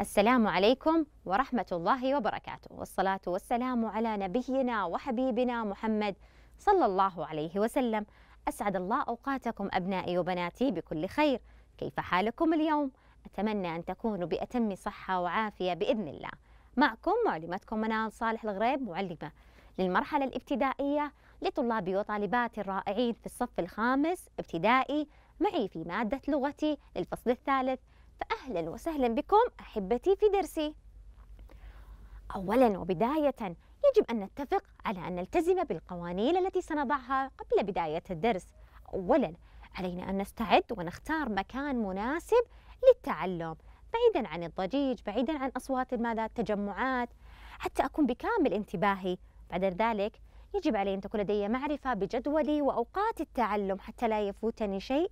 السلام عليكم ورحمة الله وبركاته والصلاة والسلام على نبينا وحبيبنا محمد صلى الله عليه وسلم أسعد الله أوقاتكم أبنائي وبناتي بكل خير كيف حالكم اليوم؟ أتمنى أن تكونوا بأتم صحة وعافية بإذن الله معكم معلمتكم منال صالح الغريب معلمة للمرحلة الابتدائية لطلابي وطالباتي الرائعين في الصف الخامس ابتدائي معي في مادة لغتي للفصل الثالث فأهلا وسهلا بكم أحبتي في درسي أولا وبداية يجب أن نتفق على أن نلتزم بالقوانين التي سنضعها قبل بداية الدرس أولا علينا أن نستعد ونختار مكان مناسب للتعلم بعيدا عن الضجيج بعيدا عن أصوات ماذا التجمعات حتى أكون بكامل انتباهي بعد ذلك يجب علي أن تكون لدي معرفة بجدولي وأوقات التعلم حتى لا يفوتني شيء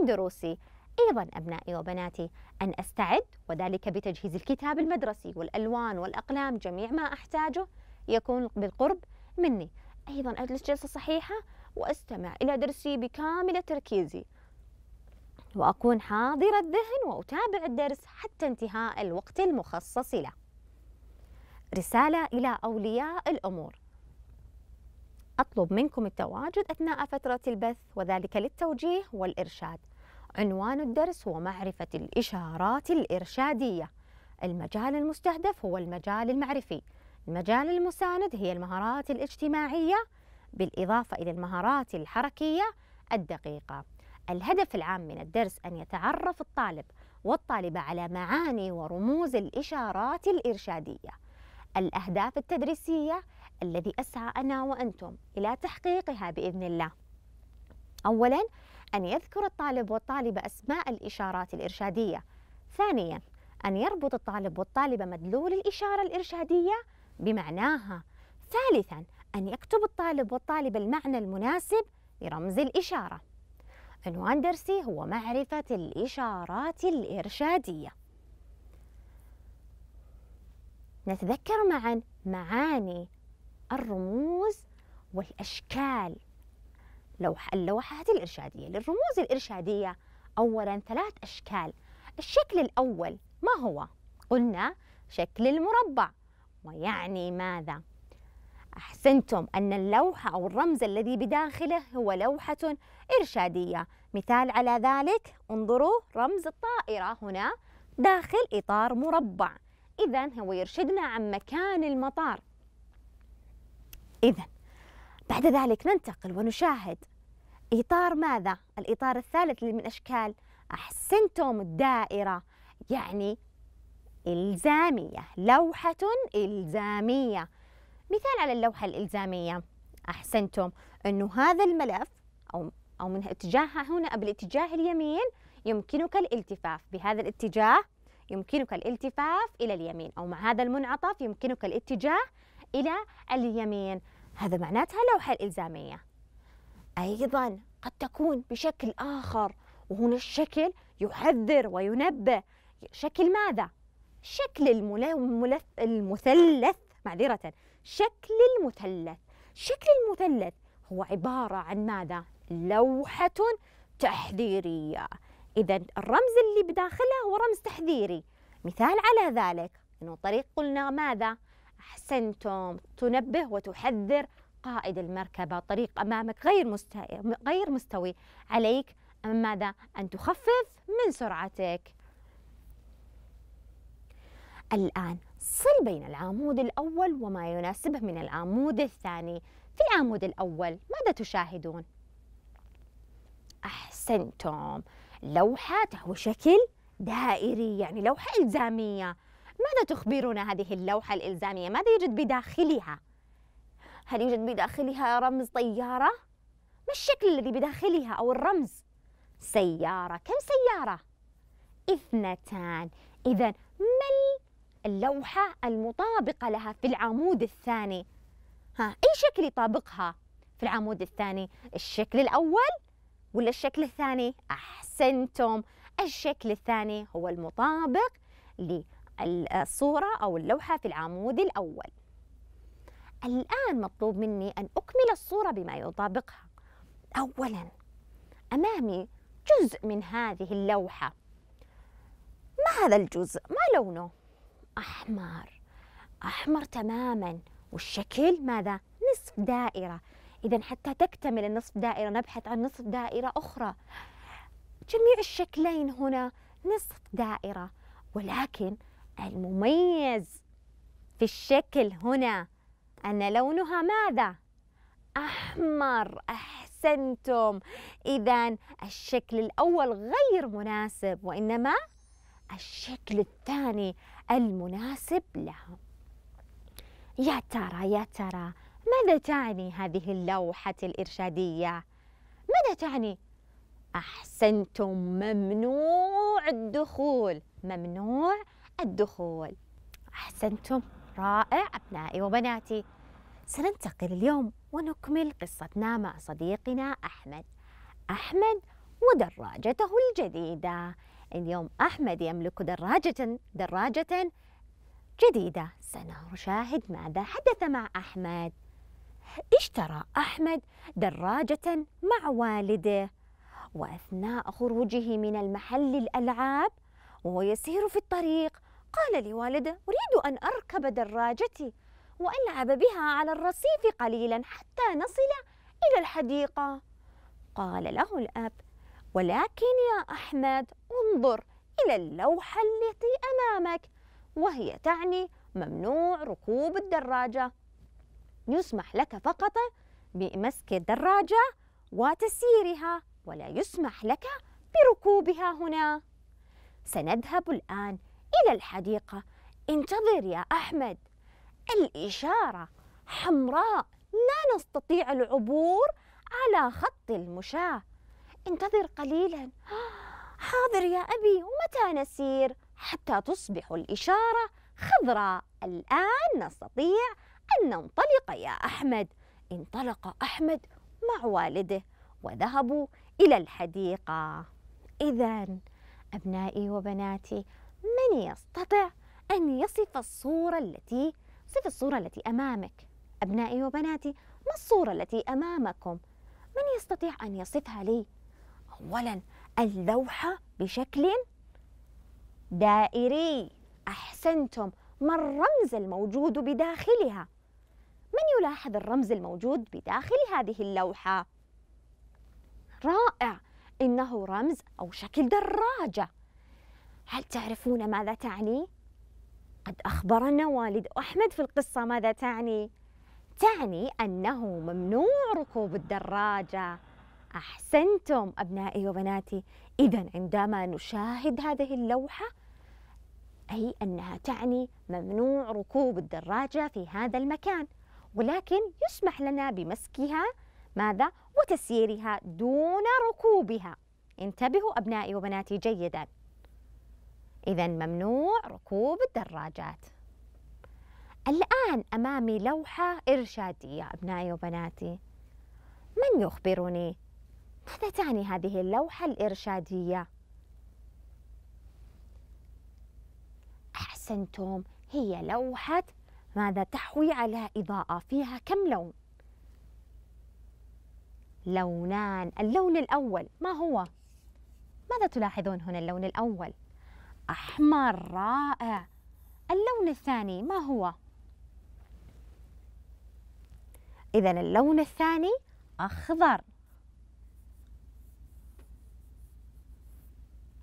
من دروسي أيضا أبنائي وبناتي أن أستعد وذلك بتجهيز الكتاب المدرسي والألوان والأقلام جميع ما أحتاجه يكون بالقرب مني أيضا أجلس جلسة صحيحة وأستمع إلى درسي بكامل تركيزي وأكون حاضر الذهن وأتابع الدرس حتى انتهاء الوقت المخصص له رسالة إلى أولياء الأمور أطلب منكم التواجد أثناء فترة البث وذلك للتوجيه والإرشاد عنوان الدرس هو معرفة الإشارات الإرشادية المجال المستهدف هو المجال المعرفي المجال المساند هي المهارات الاجتماعية بالإضافة إلى المهارات الحركية الدقيقة الهدف العام من الدرس أن يتعرف الطالب والطالبة على معاني ورموز الإشارات الإرشادية الأهداف التدريسية الذي أسعى أنا وأنتم إلى تحقيقها بإذن الله أولاً أن يذكر الطالب والطالبة أسماء الإشارات الإرشادية ثانياً أن يربط الطالب والطالبة مدلول الإشارة الإرشادية بمعناها ثالثاً أن يكتب الطالب والطالبة المعنى المناسب لرمز الإشارة عنوان درسي هو معرفة الإشارات الإرشادية نتذكر معا معاني الرموز والأشكال لوح اللوحات الإرشادية للرموز الإرشادية أولا ثلاث أشكال الشكل الأول ما هو؟ قلنا شكل المربع ويعني ماذا؟ أحسنتم أن اللوحة أو الرمز الذي بداخله هو لوحة إرشادية مثال على ذلك انظروا رمز الطائرة هنا داخل إطار مربع إذا هو يرشدنا عن مكان المطار إذا بعد ذلك ننتقل ونشاهد إطار ماذا؟ الإطار الثالث من أشكال أحسنتم الدائرة يعني إلزامية لوحة إلزامية مثال على اللوحة الإلزامية أحسنتم أنه هذا الملف أو أو من اتجاهها هنا بالاتجاه اليمين يمكنك الالتفاف بهذا الاتجاه يمكنك الالتفاف إلى اليمين أو مع هذا المنعطف يمكنك الاتجاه إلى اليمين هذا معناتها لوحة الإلزامية أيضا قد تكون بشكل آخر وهنا الشكل يحذر وينبه شكل ماذا؟ شكل الملث المثلث معذرة شكل المثلث شكل المثلث هو عبارة عن ماذا؟ لوحة تحذيرية إذا الرمز اللي بداخلها هو رمز تحذيري مثال على ذلك أنه طريق قلنا ماذا؟ أحسنتم تنبه وتحذر قائد المركبة طريق أمامك غير مستوي غير مستوي عليك أم ماذا أن تخفف من سرعتك الآن صل بين العمود الأول وما يناسبه من العمود الثاني في العمود الأول ماذا تشاهدون؟ أحسنتم لوحة تحوي شكل دائري يعني لوحة إلزامية ماذا تخبرنا هذه اللوحة الإلزامية؟ ماذا يوجد بداخلها؟ هل يوجد بداخلها رمز طيارة؟ ما الشكل الذي بداخلها أو الرمز؟ سيارة، كم سيارة؟ اثنتان، إذا ما اللوحة المطابقة لها في العمود الثاني؟ ها أي شكل يطابقها في العمود الثاني؟ الشكل الأول ولا الشكل الثاني؟ أحسنتم، الشكل الثاني هو المطابق لي الصورة أو اللوحة في العمود الأول الآن مطلوب مني أن أكمل الصورة بما يطابقها أولا أمامي جزء من هذه اللوحة ما هذا الجزء؟ ما لونه؟ أحمر أحمر تماما والشكل ماذا؟ نصف دائرة إذا حتى تكتمل النصف دائرة نبحث عن نصف دائرة أخرى جميع الشكلين هنا نصف دائرة ولكن المميز في الشكل هنا أن لونها ماذا؟ أحمر أحسنتم إذا الشكل الأول غير مناسب وإنما الشكل الثاني المناسب لها يا ترى يا ترى ماذا تعني هذه اللوحة الإرشادية؟ ماذا تعني؟ أحسنتم ممنوع الدخول ممنوع الدخول أحسنتم رائع أبنائي وبناتي سننتقل اليوم ونكمل قصتنا مع صديقنا أحمد أحمد ودراجته الجديدة اليوم أحمد يملك دراجة دراجة جديدة سنشاهد ماذا حدث مع أحمد اشترى أحمد دراجة مع والده وأثناء خروجه من المحل الألعاب وهو يسير في الطريق قال لوالده أريد أن أركب دراجتي وألعب بها على الرصيف قليلا حتى نصل إلى الحديقة قال له الأب ولكن يا أحمد انظر إلى اللوحة التي أمامك وهي تعني ممنوع ركوب الدراجة يسمح لك فقط بمسك الدراجة وتسييرها ولا يسمح لك بركوبها هنا سنذهب الآن إلى الحديقة انتظر يا أحمد الإشارة حمراء لا نستطيع العبور على خط المشاة انتظر قليلا حاضر يا أبي ومتى نسير حتى تصبح الإشارة خضراء الآن نستطيع أن ننطلق يا أحمد انطلق أحمد مع والده وذهبوا إلى الحديقة إذا أبنائي وبناتي من يستطع أن يصف الصورة التي صف الصورة التي أمامك أبنائي وبناتي ما الصورة التي أمامكم من يستطيع أن يصفها لي أولا اللوحة بشكل دائري أحسنتم ما الرمز الموجود بداخلها من يلاحظ الرمز الموجود بداخل هذه اللوحة رائع إنه رمز أو شكل دراجة هل تعرفون ماذا تعني؟ قد أخبرنا والد أحمد في القصة ماذا تعني؟ تعني أنه ممنوع ركوب الدراجة أحسنتم أبنائي وبناتي إذا عندما نشاهد هذه اللوحة أي أنها تعني ممنوع ركوب الدراجة في هذا المكان ولكن يسمح لنا بمسكها ماذا وتسييرها دون ركوبها انتبهوا أبنائي وبناتي جيداً إذا ممنوع ركوب الدراجات الآن أمامي لوحة إرشادية أبنائي وبناتي من يخبرني ماذا تعني هذه اللوحة الإرشادية؟ أحسنتم هي لوحة ماذا تحوي على إضاءة فيها كم لون؟ لونان اللون الأول ما هو؟ ماذا تلاحظون هنا اللون الأول؟ أحمر رائع اللون الثاني ما هو؟ إذا اللون الثاني أخضر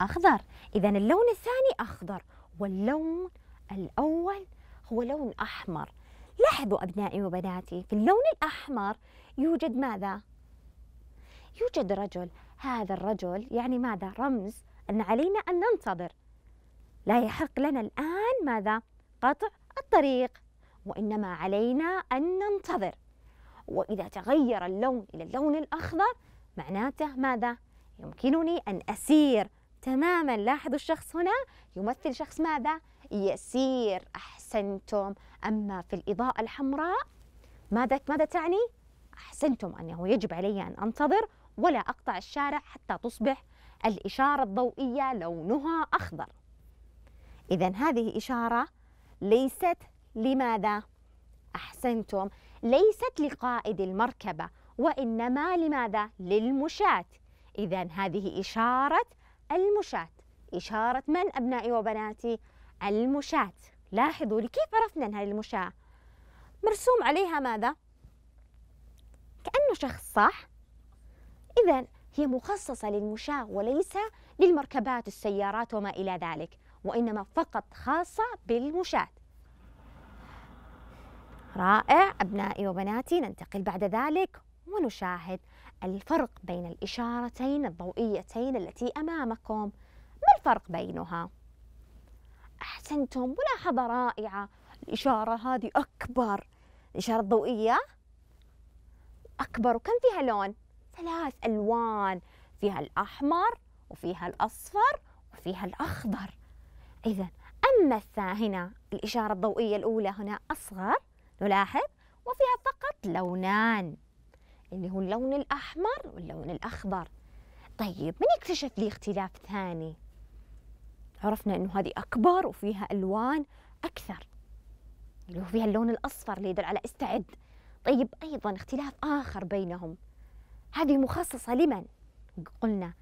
أخضر إذا اللون الثاني أخضر واللون الأول هو لون أحمر لاحظوا أبنائي وبناتي في اللون الأحمر يوجد ماذا؟ يوجد رجل هذا الرجل يعني ماذا؟ رمز أن علينا أن ننتظر لا يحق لنا الآن ماذا؟ قطع الطريق وإنما علينا أن ننتظر وإذا تغير اللون إلى اللون الأخضر معناته ماذا؟ يمكنني أن أسير تماما لاحظوا الشخص هنا يمثل شخص ماذا؟ يسير أحسنتم أما في الإضاءة الحمراء ماذا ماذا تعني؟ أحسنتم أنه يجب علي أن أنتظر ولا أقطع الشارع حتى تصبح الإشارة الضوئية لونها أخضر إذا هذه إشارة ليست لماذا أحسنتم ليست لقائد المركبة وإنما لماذا للمشاة إذا هذه إشارة المشاة إشارة من أبنائي وبناتي المشاة لاحظوا لي كيف عرفنا أنها للمشاة مرسوم عليها ماذا كأنه شخص صح إذا هي مخصصة للمشاة وليس للمركبات السيارات وما إلى ذلك وإنما فقط خاصة بالمشاة رائع أبنائي وبناتي ننتقل بعد ذلك ونشاهد الفرق بين الإشارتين الضوئيتين التي أمامكم ما الفرق بينها؟ أحسنتم ملاحظة رائعة الإشارة هذه أكبر الإشارة الضوئية أكبر وكم فيها لون؟ ثلاث ألوان فيها الأحمر وفيها الأصفر وفيها الأخضر إذا أما هنا الإشارة الضوئية الأولى هنا أصغر نلاحظ وفيها فقط لونان اللي هو اللون الأحمر واللون الأخضر طيب من يكتشف لي اختلاف ثاني؟ عرفنا أنه هذه أكبر وفيها ألوان أكثر اللي هو فيها اللون الأصفر اللي يدل على استعد طيب أيضا اختلاف آخر بينهم هذه مخصصة لمن؟ قلنا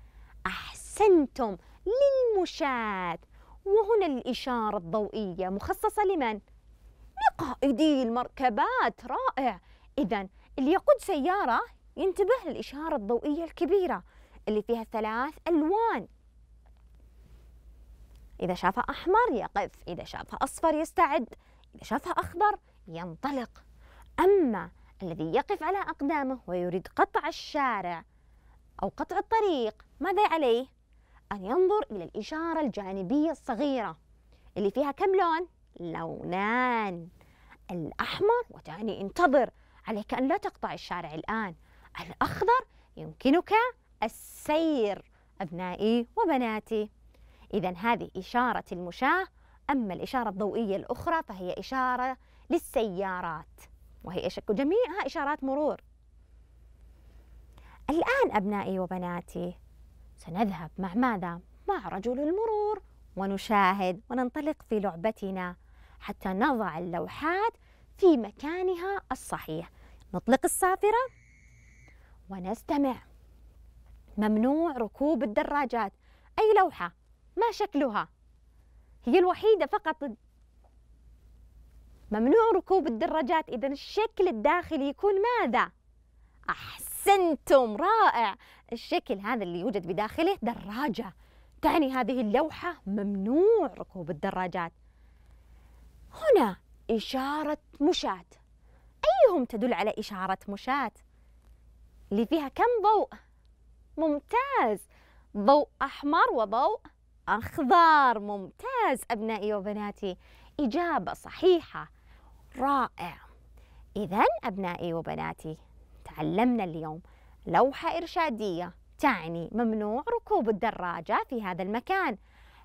أحسنتم للمشاة وهنا الإشارة الضوئية مخصصة لمن؟ لقائدي المركبات رائع إذا اللي يقود سيارة ينتبه للإشارة الضوئية الكبيرة اللي فيها ثلاث ألوان إذا شافها أحمر يقف إذا شافها أصفر يستعد إذا شافها أخضر ينطلق أما الذي يقف على أقدامه ويريد قطع الشارع أو قطع الطريق ماذا عليه؟ أن ينظر إلى الإشارة الجانبية الصغيرة اللي فيها كم لون؟ لونان الأحمر وتعني انتظر عليك أن لا تقطع الشارع الآن الأخضر يمكنك السير أبنائي وبناتي إذا هذه إشارة المشاة أما الإشارة الضوئية الأخرى فهي إشارة للسيارات وهي جميعها إشارات مرور الآن أبنائي وبناتي سنذهب مع ماذا؟ مع رجل المرور ونشاهد وننطلق في لعبتنا حتى نضع اللوحات في مكانها الصحيح نطلق الصافرة ونستمع ممنوع ركوب الدراجات أي لوحة ما شكلها هي الوحيدة فقط ممنوع ركوب الدراجات إذا الشكل الداخلي يكون ماذا؟ أحسنتم رائع الشكل هذا اللي يوجد بداخله دراجة تعني هذه اللوحة ممنوع ركوب الدراجات هنا إشارة مشاة أيهم تدل على إشارة مشاة اللي فيها كم ضوء ممتاز ضوء أحمر وضوء أخضر ممتاز أبنائي وبناتي إجابة صحيحة رائع إذا أبنائي وبناتي تعلمنا اليوم لوحة إرشادية تعني ممنوع ركوب الدراجة في هذا المكان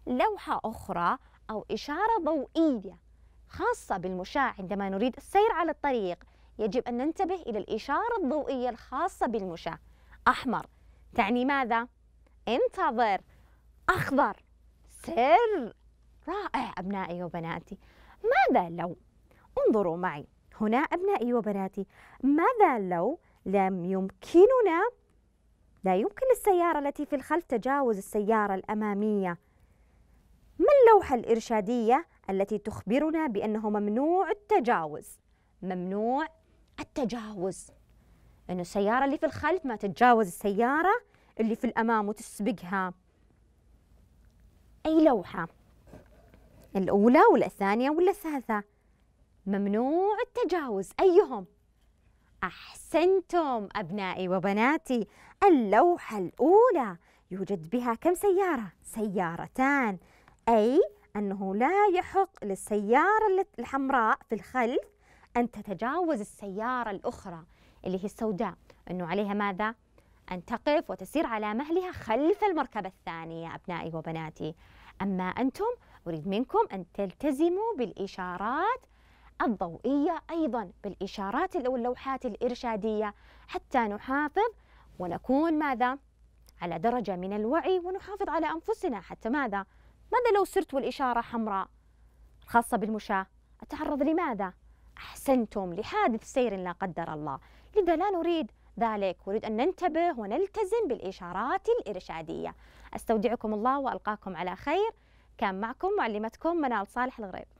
لوحة أخرى أو إشارة ضوئية خاصة بالمشاة عندما نريد السير على الطريق يجب أن ننتبه إلى الإشارة الضوئية الخاصة بالمشاة أحمر تعني ماذا؟ انتظر أخضر سر رائع أبنائي وبناتي ماذا لو؟ انظروا معي هنا أبنائي وبناتي ماذا لو لم يمكننا لا يمكن السيارة التي في الخلف تجاوز السيارة الأمامية ما اللوحة الإرشادية التي تخبرنا بأنه ممنوع التجاوز ممنوع التجاوز أن السيارة اللي في الخلف ما تتجاوز السيارة اللي في الأمام وتسبقها أي لوحة الأولى ولا الثانية ولا الثالثة ممنوع التجاوز أيهم؟ أحسنتم أبنائي وبناتي اللوحة الأولى يوجد بها كم سيارة؟ سيارتان أي أنه لا يحق للسيارة الحمراء في الخلف أن تتجاوز السيارة الأخرى اللي هي السوداء أنه عليها ماذا؟ أن تقف وتسير على مهلها خلف المركبة الثانية أبنائي وبناتي أما أنتم أريد منكم أن تلتزموا بالإشارات الضوئية أيضا بالإشارات أو اللوحات الإرشادية حتى نحافظ ونكون ماذا؟ على درجة من الوعي ونحافظ على أنفسنا حتى ماذا؟ ماذا لو صرت والإشارة حمراء الخاصة بالمشاة؟ أتعرض لماذا؟ أحسنتم لحادث سير لا قدر الله لذا لا نريد ذلك أريد أن ننتبه ونلتزم بالإشارات الإرشادية أستودعكم الله وألقاكم على خير كان معكم معلمتكم منال صالح الغريب